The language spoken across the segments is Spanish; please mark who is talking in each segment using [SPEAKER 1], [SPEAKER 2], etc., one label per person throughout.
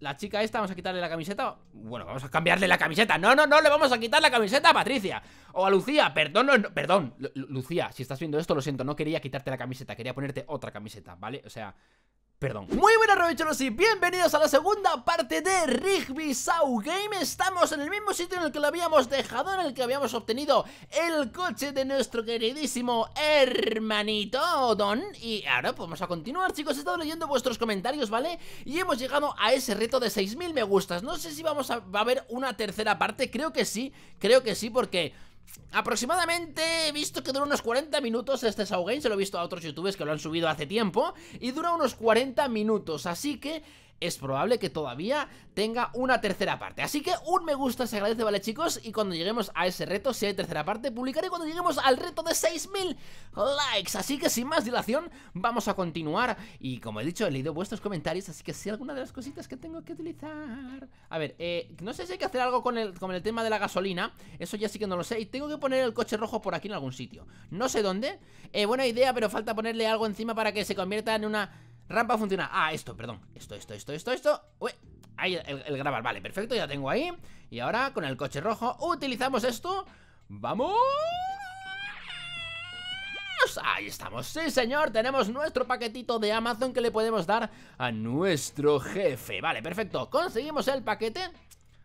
[SPEAKER 1] La chica esta, vamos a quitarle la camiseta Bueno, vamos a cambiarle la camiseta No, no, no, le vamos a quitar la camiseta a Patricia O a Lucía, perdón, perdón Lucía, si estás viendo esto, lo siento No quería quitarte la camiseta, quería ponerte otra camiseta, ¿vale? O sea, Perdón. Muy buenas Robichonos y bienvenidos a la segunda parte de Rigby Sau Game Estamos en el mismo sitio en el que lo habíamos dejado En el que habíamos obtenido el coche de nuestro queridísimo hermanito Don Y ahora pues, vamos a continuar chicos, he estado leyendo vuestros comentarios, ¿vale? Y hemos llegado a ese reto de 6.000 me gustas No sé si vamos a, va a haber una tercera parte, creo que sí Creo que sí porque Aproximadamente he visto que dura unos 40 minutos este Saw Game, se lo he visto a otros youtubers que lo han subido hace tiempo Y dura unos 40 minutos, así que es probable que todavía tenga una tercera parte. Así que un me gusta se agradece, ¿vale, chicos? Y cuando lleguemos a ese reto, si hay tercera parte, publicaré cuando lleguemos al reto de 6.000 likes. Así que sin más dilación, vamos a continuar. Y como he dicho, he leído vuestros comentarios, así que si alguna de las cositas que tengo que utilizar. A ver, eh, no sé si hay que hacer algo con el, con el tema de la gasolina. Eso ya sí que no lo sé. Y tengo que poner el coche rojo por aquí en algún sitio. No sé dónde. Eh, buena idea, pero falta ponerle algo encima para que se convierta en una... Rampa funciona. Ah, esto, perdón. Esto, esto, esto, esto, esto. Uy, ahí el, grabar. Vale, perfecto, ya tengo ahí. Y ahora con el coche rojo utilizamos esto. ¡Vamos! Ahí estamos, sí señor, tenemos nuestro paquetito de Amazon que le podemos dar a nuestro jefe Vale, perfecto, conseguimos el paquete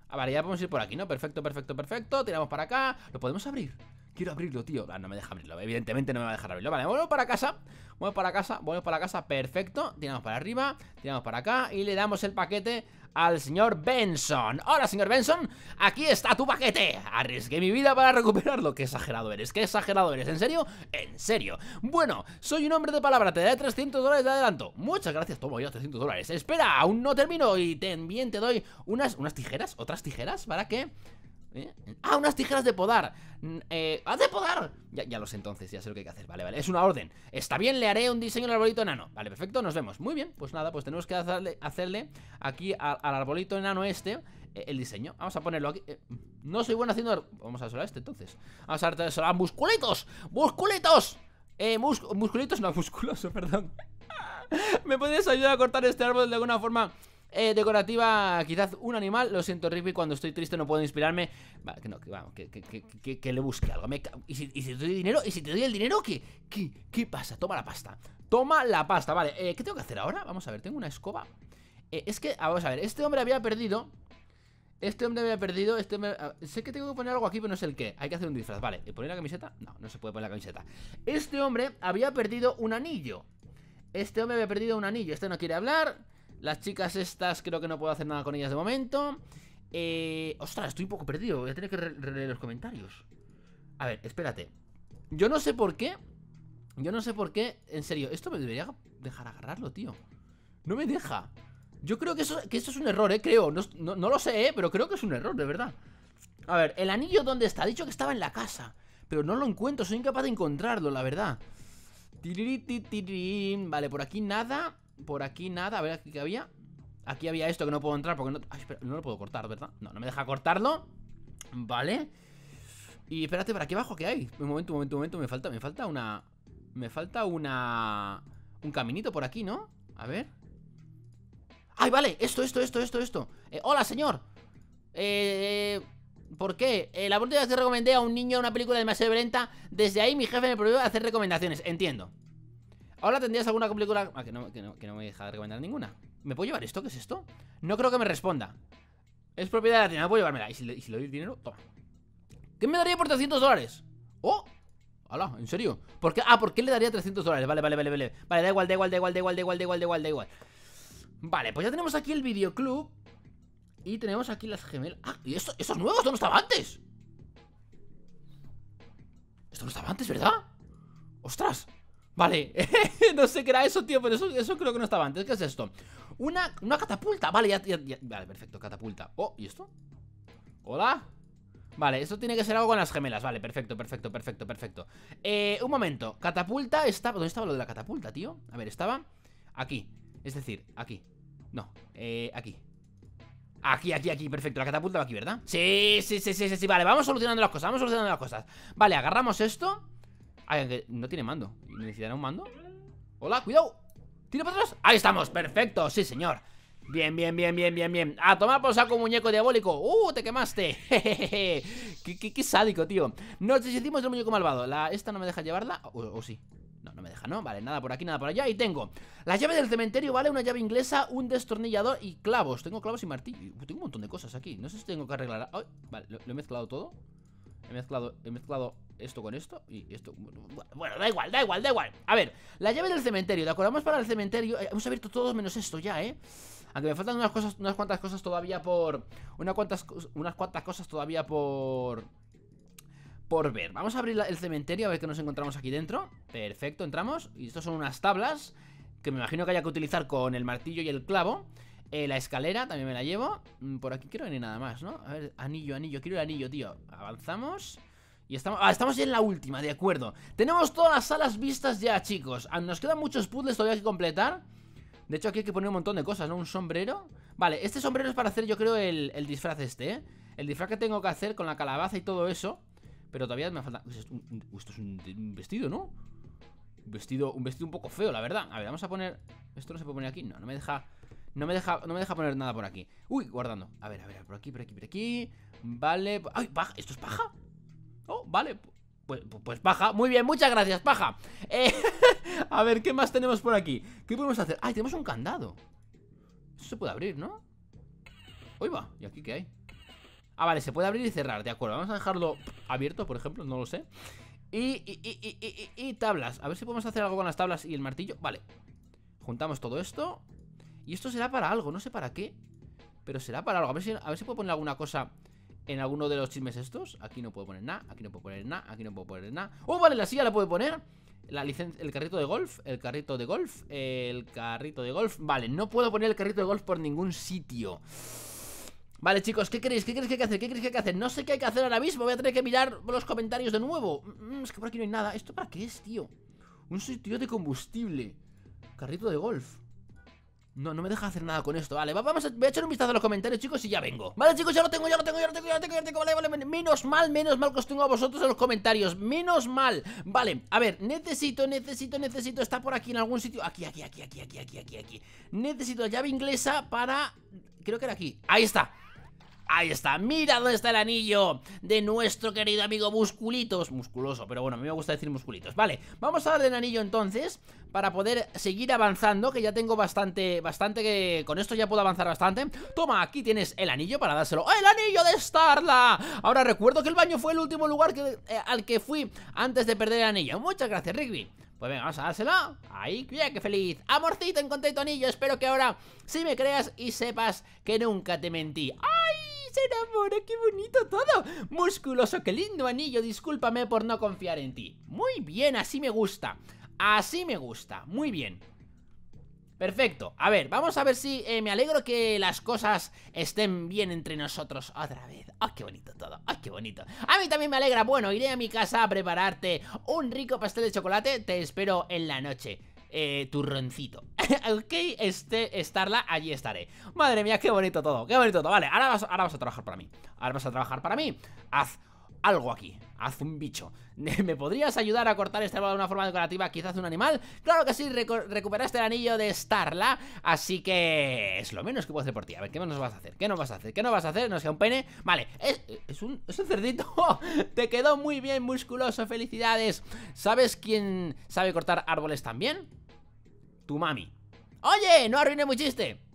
[SPEAKER 1] Ah, ver, ya podemos ir por aquí, ¿no? Perfecto, perfecto, perfecto Tiramos para acá, ¿lo podemos abrir? Quiero abrirlo, tío. Ah, no me deja abrirlo. Evidentemente no me va a dejar abrirlo. Vale, vuelvo para casa. vuelvo para casa. vuelvo para casa. Perfecto. Tiramos para arriba. Tiramos para acá. Y le damos el paquete al señor Benson. Hola, señor Benson. Aquí está tu paquete. Arriesgué mi vida para recuperarlo. Qué exagerado eres. Qué exagerado eres. ¿En serio? En serio. Bueno, soy un hombre de palabra. Te daré 300 dólares de adelanto. Muchas gracias. Tomo yo 300 dólares. Espera, aún no termino. Y también te doy unas, unas tijeras. Otras tijeras para ¿Qué? ¿Eh? Ah, unas tijeras de podar. Mm, eh, ¡Haz de podar! Ya, ya, lo sé entonces, ya sé lo que hay que hacer. Vale, vale, es una orden. Está bien, le haré un diseño al arbolito enano. Vale, perfecto, nos vemos. Muy bien, pues nada, pues tenemos que hacerle, hacerle aquí al, arbolito enano este eh, el diseño. Vamos a ponerlo aquí. no soy bueno haciendo... Vamos a hacerlo este entonces. Vamos a hacerlo a musculitos. ¡Musculitos! Eh, musculitos, no, musculoso, perdón. ¿Me puedes ayudar a cortar este árbol de alguna forma? Eh, decorativa, quizás un animal. Lo siento, Rigby, cuando estoy triste no puedo inspirarme. Vale, que no, que vamos, que, le busque algo. ¿Y, si, te doy dinero? ¿Y si te el dinero? ¿Qué, qué, qué pasa? Toma la pasta. Toma la pasta, vale. Eh, ¿Qué tengo que hacer ahora? Vamos a ver, tengo una escoba. Eh, es que, ah, vamos a ver, este hombre había perdido. Este hombre había perdido, este ah, Sé que tengo que poner algo aquí, pero no sé el qué. Hay que hacer un disfraz, vale. poner la camiseta? No, no se puede poner la camiseta. Este hombre había perdido un anillo. Este hombre había perdido un anillo. Este no quiere hablar. Las chicas estas creo que no puedo hacer nada con ellas de momento. Eh, ostras, estoy un poco perdido. Voy a tener que leer los comentarios. A ver, espérate. Yo no sé por qué. Yo no sé por qué. En serio, esto me debería dejar agarrarlo, tío. No me deja. Yo creo que eso, es un error, ¿eh? Creo. No, lo sé, ¿eh? Pero creo que es un error, de verdad. A ver, ¿el anillo dónde está? Ha dicho que estaba en la casa. Pero no lo encuentro. Soy incapaz de encontrarlo, la verdad. Vale, por aquí nada. Por aquí nada, a ver aquí que había Aquí había esto que no puedo entrar porque no... no lo puedo cortar, ¿verdad? No, no me deja cortarlo Vale Y espérate, ¿para qué abajo qué hay? Un momento, un momento, un momento, me falta, me falta una... Me falta una... Un caminito por aquí, ¿no? A ver ¡Ay, vale! Esto, esto, esto, esto, esto eh, ¡Hola, señor! Eh... ¿Por qué? Eh, la última vez que recomendé a un niño una película De demasiado violenta Desde ahí mi jefe me prohibió hacer recomendaciones Entiendo Ahora tendrías alguna complicura? Ah, que no, me no, a deja de recomendar ninguna. ¿Me puedo llevar esto? ¿Qué es esto? No creo que me responda. Es propiedad de la tienda, puedo llevármela. ¿Y si, y si le doy el dinero, toma. ¿Qué me daría por 300 dólares? ¡Oh! ¡Hala! ¿En serio? ¿Por qué? Ah, ¿por qué le daría 300 dólares? Vale, vale, vale, vale. Vale, da igual, da igual, da igual, da igual, da igual, da igual, da igual, da igual. Vale, pues ya tenemos aquí el videoclub. Y tenemos aquí las gemelas. ¡Ah! ¿Y esto, es nuevo? ¿Esto no estaba antes? Esto no estaba antes, ¿verdad? ¡Ostras! Vale, no sé qué era eso, tío, pero eso, eso, creo que no estaba antes ¿Qué es esto? Una, catapulta, vale, ya, ya, ya, Vale, perfecto, catapulta Oh, ¿y esto? ¿Hola? Vale, esto tiene que ser algo con las gemelas Vale, perfecto, perfecto, perfecto, perfecto Eh, un momento, catapulta estaba... ¿Dónde estaba lo de la catapulta, tío? A ver, estaba aquí Es decir, aquí No, eh, aquí Aquí, aquí, aquí, perfecto, la catapulta va aquí, ¿verdad? Sí, sí, sí, sí, sí, sí, vale, vamos solucionando las cosas Vamos solucionando las cosas Vale, agarramos esto no tiene mando ¿Necesitará un mando? ¡Hola, cuidado! ¡Tira para atrás! ¡Ahí estamos! ¡Perfecto! ¡Sí, señor! Bien, bien, bien, bien, bien, bien A tomar por saco muñeco diabólico ¡Uh, te quemaste! ¿Qué, qué, qué sádico, tío Nos deshicimos del muñeco malvado ¿Esta no me deja llevarla? ¿O, sí? No, no me deja, ¿no? Vale, nada por aquí, nada por allá Y tengo la llave del cementerio, ¿vale? Una llave inglesa, un destornillador y clavos Tengo clavos y martillo Tengo un montón de cosas aquí No sé si tengo que arreglar... Ay, vale, lo he mezclado todo He mezclado, mezclado esto con esto y esto... Bueno, da igual, da igual, da igual A ver, la llave del cementerio, acuerdo? Vamos para el cementerio eh, Hemos abierto todos menos esto ya, ¿eh? Aunque me faltan unas cosas, unas cuantas cosas todavía por... Unas cuantas, unas cuantas cosas todavía por... Por ver Vamos a abrir el cementerio a ver qué nos encontramos aquí dentro Perfecto, entramos Y estos son unas tablas Que me imagino que haya que utilizar con el martillo y el clavo eh, la escalera también me la llevo. Mm, por aquí creo que ni nada más, ¿no? A ver, anillo, anillo. Quiero el anillo, tío. Avanzamos. Y estamos... Ah, estamos en la última, de acuerdo. Tenemos todas las salas vistas ya, chicos. Ah, nos quedan muchos puzzles todavía que completar. De hecho, aquí hay que poner un montón de cosas, ¿no? Un sombrero. Vale, este sombrero es para hacer, yo creo, el, disfraz este, ¿eh? El disfraz que tengo que hacer con la calabaza y todo eso. Pero todavía me falta... Pues, esto es un, vestido, ¿no? vestido, un vestido un poco feo, la verdad. A ver, vamos a poner... Esto no se puede poner aquí. No, no me deja... No me deja, poner nada por aquí. Uy, guardando. A ver, a ver, por aquí, por aquí, por aquí. Vale. ¡Ay, paja! ¿Esto es paja? Oh, vale. Pues, pues, paja, muy bien, muchas gracias, paja eh, A ver, ¿qué más tenemos por aquí? ¿Qué podemos hacer? ¡Ay, tenemos un candado! Eso se puede abrir, ¿no? Uy, va, ¿y aquí qué hay? Ah, vale, se puede abrir y cerrar, de acuerdo Vamos a dejarlo abierto, por ejemplo, no lo sé Y, y, y, y, y, y tablas A ver si podemos hacer algo con las tablas y el martillo Vale, juntamos todo esto y esto será para algo, no sé para qué. Pero será para algo. A ver si, puedo poner alguna cosa en alguno de los chismes estos. Aquí no puedo poner nada, aquí no puedo poner nada, aquí no puedo poner nada. ¡Oh, vale! La silla la puedo poner. La el carrito de golf, el carrito de golf, el carrito de golf. Vale, no puedo poner el carrito de golf por ningún sitio. Vale, chicos, ¿qué queréis? ¿Qué queréis que hay que hacer? ¿Qué queréis que hay hacer? No sé qué hay que hacer ahora mismo. Voy a tener que mirar los comentarios de nuevo. Mm, mm, es que por aquí no hay nada. ¿Esto para qué es, tío? Un sitio de combustible. Carrito de golf. No, no me deja hacer nada con esto, vale Vamos a, voy a echar un vistazo a los comentarios, chicos, y ya vengo Vale, chicos, ya lo tengo, ya lo tengo, ya lo tengo, ya lo tengo, Vale, vale, menos mal, menos mal que os tengo a vosotros en los comentarios Menos mal Vale, a ver, necesito, necesito, necesito Está por aquí en algún sitio, aquí, aquí, aquí, aquí, aquí, aquí, aquí Necesito la llave inglesa para... Creo que era aquí, ahí está Ahí está, mira dónde está el anillo de nuestro querido amigo Musculitos. Musculoso, pero bueno, a mí me gusta decir musculitos. Vale, vamos a darle el anillo entonces para poder seguir avanzando, que ya tengo bastante, bastante que... Con esto ya puedo avanzar bastante. Toma, aquí tienes el anillo para dárselo. ¡El anillo de Starla! Ahora recuerdo que el baño fue el último lugar que, eh, al que fui antes de perder el anillo. Muchas gracias, Rigby. Pues venga, vamos a dárselo. Ahí, mira qué feliz. Amorcito, encontré tu anillo. Espero que ahora sí me creas y sepas que nunca te mentí se enamora, ah, qué bonito todo. Musculoso, qué lindo anillo, discúlpame por no confiar en ti. Muy bien, así me gusta. Así me gusta, muy bien. Perfecto, a ver, vamos a ver si eh, me alegro que las cosas estén bien entre nosotros otra vez ¡Ay, qué bonito todo! ¡Ay, qué bonito! A mí también me alegra, bueno, iré a mi casa a prepararte un rico pastel de chocolate Te espero en la noche eh, turroncito Ok, este, Starla, allí estaré Madre mía, qué bonito todo, qué bonito todo Vale, ahora vas, ahora vas a trabajar para mí Ahora vas a trabajar para mí Haz algo aquí Haz un bicho ¿Me podrías ayudar a cortar este árbol de una forma decorativa? Quizás un animal Claro que sí, recuperaste el anillo de Starla Así que es lo menos que puedo hacer por ti A ver, ¿qué nos vas a hacer? ¿Qué nos vas a hacer? ¿Qué nos vas a hacer? ¿Nos queda un pene? Vale, es, un, es un cerdito Te quedó muy bien, musculoso, felicidades ¿Sabes quién sabe cortar árboles también? tu mami. Oye, no arruine mi chiste.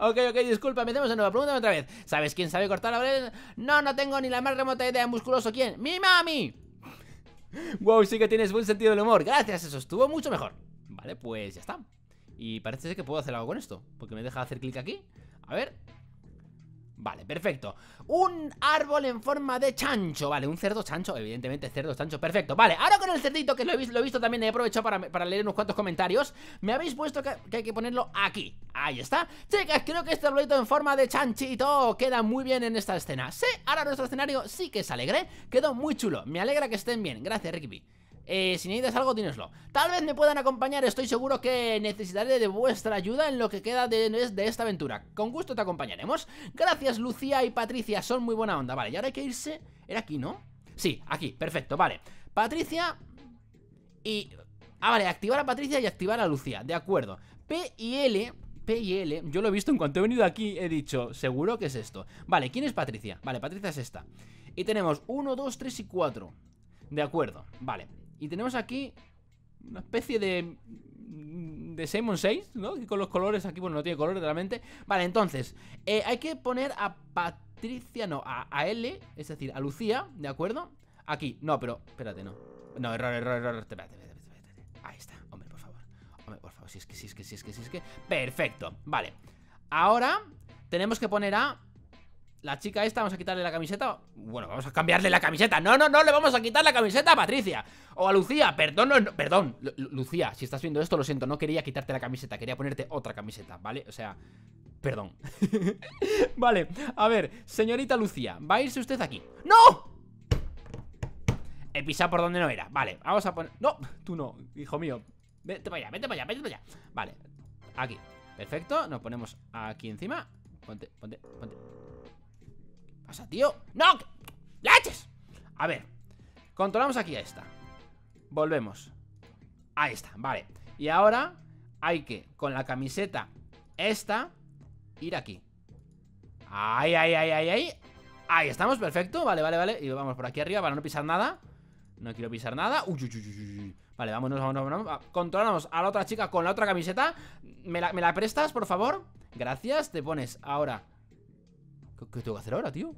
[SPEAKER 1] Ok, ok, disculpa, metemos de nuevo, pregúntame otra vez ¿Sabes quién sabe cortar la brecha? No, no tengo ni la más remota idea, musculoso, ¿quién? ¡Mi mami! wow, sí que tienes buen sentido del humor, gracias, eso estuvo mucho mejor Vale, pues ya está Y parece ser que puedo hacer algo con esto Porque me deja hacer clic aquí A ver, Vale, perfecto Un árbol en forma de chancho Vale, un cerdo chancho, evidentemente cerdo chancho Perfecto, vale, ahora con el cerdito que lo he visto, también He aprovechado para, leer unos cuantos comentarios Me habéis puesto que, hay que ponerlo aquí Ahí está, chicas, creo que este arbolito En forma de chanchito queda muy bien En esta escena, sí, ahora nuestro escenario Sí que es alegre, quedó muy chulo Me alegra que estén bien, gracias Ricky eh, si necesitas algo, tieneslo. Tal vez me puedan acompañar, estoy seguro que necesitaré de vuestra ayuda en lo que queda de, de, esta aventura. Con gusto te acompañaremos. Gracias, Lucía y Patricia, son muy buena onda. Vale, y ahora hay que irse... ¿Era aquí, no? Sí, aquí, perfecto, vale. Patricia y... Ah, vale, activar a Patricia y activar a Lucía, de acuerdo. P y L... P y L, yo lo he visto en cuanto he venido aquí, he dicho, seguro que es esto. Vale, ¿quién es Patricia? Vale, Patricia es esta. Y tenemos 1, 2, 3 y 4. De acuerdo, vale. Y tenemos aquí una especie de... De Simon 6, ¿no? Y con los colores aquí, bueno, no tiene colores realmente. Vale, entonces, eh, hay que poner a Patricia, no, a, a L, es decir, a Lucía, ¿de acuerdo? Aquí, no, pero, espérate, no. No, error, error, error, espérate, espérate, espérate. espérate. Ahí está, hombre, por favor. Hombre, por favor, si es que, si es que, si es que, si es que. Perfecto, vale. Ahora tenemos que poner a la chica esta, vamos a quitarle la camiseta Bueno, vamos a cambiarle la camiseta No, no, no, le vamos a quitar la camiseta a Patricia O a Lucía, perdón, perdón Lucía, si estás viendo esto, lo siento, no quería quitarte la camiseta Quería ponerte otra camiseta, ¿vale? O sea, perdón Vale, a ver, señorita Lucía Va a irse usted aquí ¡No! He pisado por donde no era Vale, vamos a poner... No, tú no, hijo mío Vete para allá, vete para allá, vete para allá Vale, aquí, perfecto Nos ponemos aquí encima Ponte, ponte, ponte tío? ¡No! A ver, controlamos aquí a esta Volvemos Ahí está, vale Y ahora hay que, con la camiseta esta Ir aquí Ahí, ahí, ahí, ahí, ahí Ahí estamos, perfecto, vale, vale, vale Y vamos por aquí arriba para no pisar nada No quiero pisar nada uy, uy, uy, Vale, vámonos, vámonos, ah, Controlamos a la otra chica con la otra camiseta ¿Me la, ¿Me la prestas, por favor? Gracias, te pones ahora ¿Qué, tengo que hacer ahora, tío?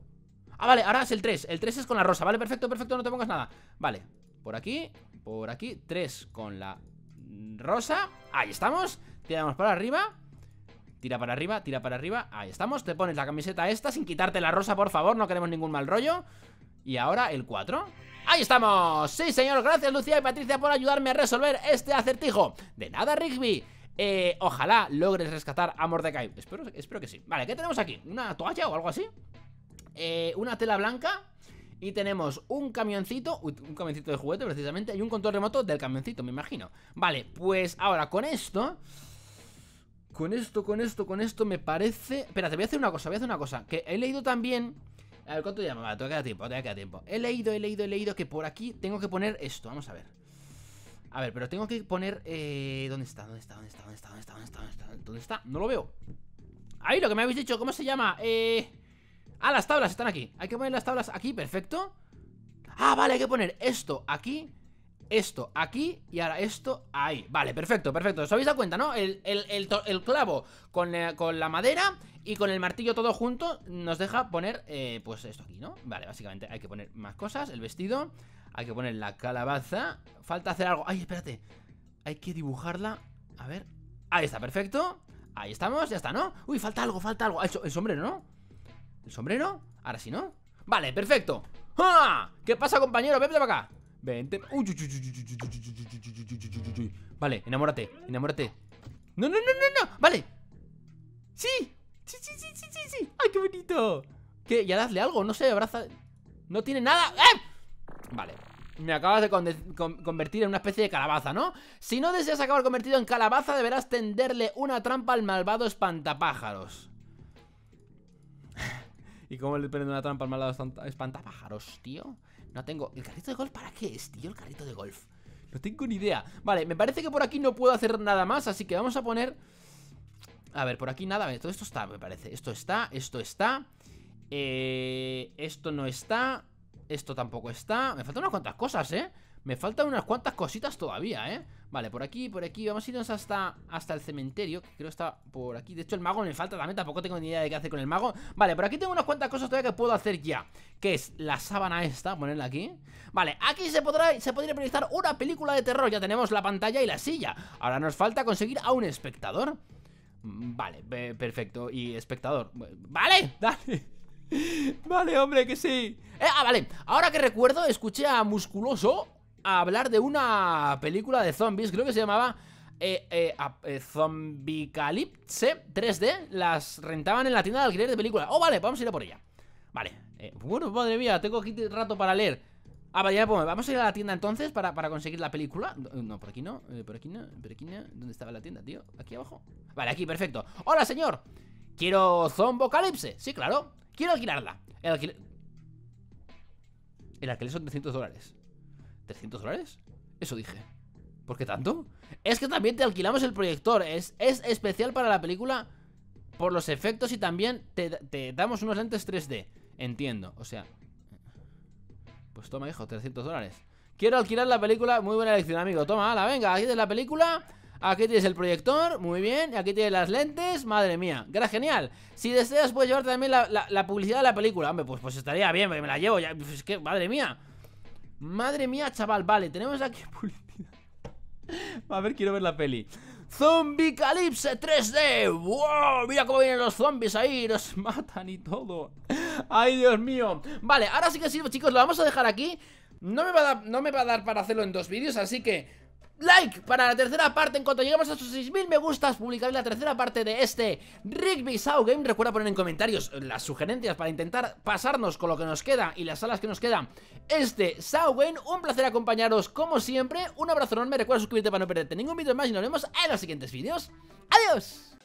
[SPEAKER 1] Ah, vale, ahora es el 3 El 3 es con la rosa, vale, perfecto, perfecto, no te pongas nada Vale, por aquí, por aquí 3 con la rosa Ahí estamos Tiramos para arriba Tira para arriba, tira para arriba, ahí estamos Te pones la camiseta esta sin quitarte la rosa, por favor No queremos ningún mal rollo Y ahora el 4 ¡Ahí estamos! Sí, señor, gracias Lucía y Patricia por ayudarme a resolver este acertijo De nada, Rigby eh, ojalá logres rescatar a Mordecai. Espero, espero que sí. Vale, ¿qué tenemos aquí? ¿Una toalla o algo así? Eh, una tela blanca. Y tenemos un camioncito, un camioncito de juguete precisamente, y un control remoto del camioncito, me imagino. Vale, pues ahora con esto... Con esto, con esto, con esto me parece... Espérate, voy a hacer una cosa, voy a hacer una cosa. Que he leído también... A ver, ¿cuánto llama? Vale, tiempo, que dar tiempo. He leído, he leído, he leído que por aquí tengo que poner esto. Vamos a ver. A ver, pero tengo que poner... Eh, ¿Dónde está? ¿Dónde está? ¿Dónde está? ¿Dónde está? ¿Dónde está? ¿Dónde está? ¿Dónde está? ¿Dónde está? No lo veo. Ahí lo que me habéis dicho, ¿cómo se llama? Eh... Ah, las tablas están aquí. Hay que poner las tablas aquí, perfecto. Ah, vale, hay que poner esto aquí esto aquí y ahora esto ahí Vale, perfecto, perfecto, os habéis dado cuenta, ¿no? El, clavo con la, eh, con la, madera y con el martillo todo junto nos deja poner, eh, pues esto aquí, ¿no? Vale, básicamente hay que poner más cosas, el vestido hay que poner la calabaza. Falta hacer algo. Ay, espérate. Hay que dibujarla. A ver. Ahí está, perfecto. Ahí estamos, ya está, ¿no? Uy, falta algo, falta algo. El, sombrero, ¿no? ¿El sombrero? Ahora sí, ¿no? Vale, perfecto. ¿Qué pasa, compañero? ven para acá. Vente. Uy, vale, enamórate, enamórate. No, no, no, no, no. Vale. Sí. Sí, sí, sí, sí, sí, Ay, qué bonito. ¿Qué? Ya dadle algo, no sé, abraza. No tiene nada. ¡Eh! Vale me acabas de convertir en una especie de calabaza, ¿no? Si no deseas acabar convertido en calabaza, deberás tenderle una trampa al malvado espantapájaros. ¿Y cómo le prende una trampa al malvado espantapájaros, tío? No tengo... ¿El carrito de golf para qué es, tío? El carrito de golf. No tengo ni idea. Vale, me parece que por aquí no puedo hacer nada más, así que vamos a poner... A ver, por aquí nada, todo esto está, me parece Esto está, esto está eh, Esto no está esto tampoco está. Me faltan unas cuantas cosas, ¿eh? Me faltan unas cuantas cositas todavía, ¿eh? Vale, por aquí, por aquí. Vamos a irnos hasta, hasta el cementerio, que creo está por aquí. De hecho, el mago me falta también. Tampoco tengo ni idea de qué hacer con el mago. Vale, por aquí tengo unas cuantas cosas todavía que puedo hacer ya. Que es la sábana esta, ponerla aquí. Vale, aquí se podrá, se podría proyectar una película de terror. Ya tenemos la pantalla y la silla. Ahora nos falta conseguir a un espectador. Mm, vale, perfecto. Y espectador. Vale, dale. Vale, hombre, que sí eh, Ah, vale, ahora que recuerdo, escuché a Musculoso hablar de una película de zombies Creo que se llamaba eh, eh, eh Zombicalipse 3D Las rentaban en la tienda de alquiler de películas Oh, vale, vamos a ir a por ella Vale, eh, bueno, madre mía, tengo aquí rato para leer Ah, vale, pues, Vamos a ir a la tienda entonces para, para conseguir la película. No, por aquí no, por aquí no, por aquí no. ¿Dónde estaba la tienda, tío? ¿Aquí abajo? Vale, aquí, perfecto. ¡Hola, señor! Quiero Zombocalipse. Sí, claro. Quiero alquilarla. El alquiler... El alquiler son 300 dólares. ¿300 dólares? Eso dije. ¿Por qué tanto? Es que también te alquilamos el proyector. Es, es especial para la película por los efectos y también te, te, damos unos lentes 3D. Entiendo. O sea... Pues toma, hijo, 300 dólares. Quiero alquilar la película. Muy buena elección, amigo. Toma, la venga. Aquí de la película. Aquí tienes el proyector, muy bien. Aquí tienes las lentes, madre mía. Era genial. Si deseas, puedes llevar también la, publicidad de la película. Hombre, pues, pues estaría bien, me la llevo. Pues que, madre mía. Madre mía, chaval. Vale, tenemos aquí publicidad. A ver, quiero ver la peli. Zombie Calypse 3D. ¡Wow! Mira cómo vienen los zombies ahí. los matan y todo. ¡Ay, Dios mío! Vale, ahora sí que sí, chicos. Lo vamos a dejar aquí. No me va no me va a dar para hacerlo en dos vídeos, así que like para la tercera parte. En cuanto lleguemos a esos 6.000 me gustas, publicaré la tercera parte de este Rigby Sao Game. Recuerda poner en comentarios las sugerencias para intentar pasarnos con lo que nos queda y las salas que nos quedan este Sao Game. Un placer acompañaros como siempre. Un abrazo enorme. Recuerda suscribirte para no perderte ningún vídeo más y nos vemos en los siguientes vídeos. ¡Adiós!